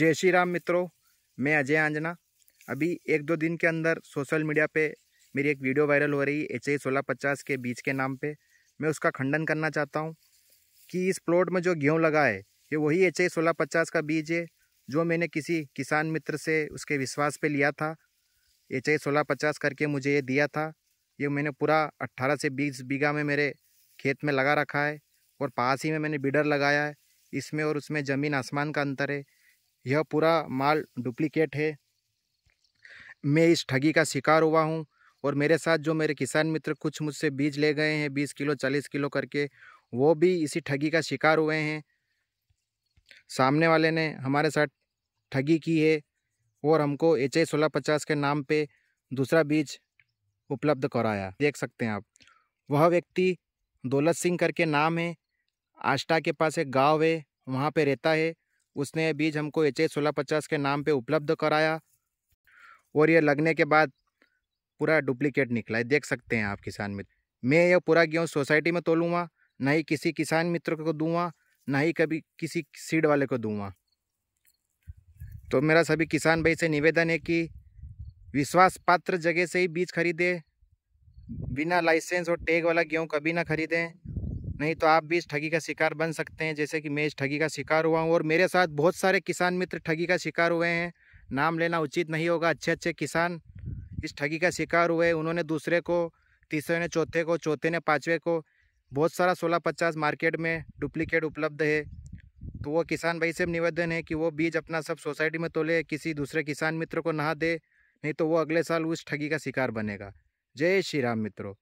जय श्री राम मित्रों मैं अजय आंजना अभी एक दो दिन के अंदर सोशल मीडिया पे मेरी एक वीडियो वायरल हो रही है एच आई सोलह पचास के बीज के नाम पे मैं उसका खंडन करना चाहता हूँ कि इस प्लॉट में जो गेहूँ लगा है ये वही एच आई सोलह पचास का बीज है जो मैंने किसी किसान मित्र से उसके विश्वास पे लिया था एच आई सोलह पचास करके मुझे ये दिया था ये मैंने पूरा अट्ठारह से बीस बीघा में मेरे खेत में लगा रखा है और पास ही में मैंने बीडर लगाया है इसमें और उसमें ज़मीन आसमान का अंतर है यह पूरा माल डुप्लीकेट है मैं इस ठगी का शिकार हुआ हूँ और मेरे साथ जो मेरे किसान मित्र कुछ मुझसे बीज ले गए हैं बीस किलो चालीस किलो करके वो भी इसी ठगी का शिकार हुए हैं सामने वाले ने हमारे साथ ठगी की है और हमको एच आई सोलह पचास के नाम पे दूसरा बीज उपलब्ध कराया देख सकते हैं आप वह व्यक्ति दौलत सिंह करके नाम है आष्टा के पास एक गांव है वहाँ पे रहता है उसने ये बीज हमको एच एच सोलह पचास के नाम पे उपलब्ध कराया और ये लगने के बाद पूरा डुप्लीकेट निकला है देख सकते हैं आप किसान मित्र मैं यह पूरा गेहूँ सोसाइटी में तोलूँगा ना ही किसी किसान मित्र को दूँगा ना ही कभी किसी सीड वाले को दूँगा तो मेरा सभी किसान भाई से निवेदन है कि विश्वास पात्र जगह से ही बीज खरीदे बिना लाइसेंस और टैग वाला गेहूँ कभी ना खरीदें नहीं तो आप भी इस ठगी का शिकार बन सकते हैं जैसे कि मैं इस ठगी का शिकार हुआ हूँ और मेरे साथ बहुत सारे किसान मित्र ठगी का शिकार हुए हैं नाम लेना उचित नहीं होगा अच्छे अच्छे किसान इस ठगी का शिकार हुए उन्होंने दूसरे को तीसरे ने चौथे को चौथे ने पाँचवें को बहुत सारा सोलह पचास मार्केट में डुप्लीकेट उपलब्ध है तो वो किसान भाई से निवेदन है कि वो बीज अपना सब सोसाइटी में तोले किसी दूसरे किसान मित्र को नहा दे नहीं तो वो अगले साल उस ठगी का शिकार बनेगा जय श्री राम मित्रों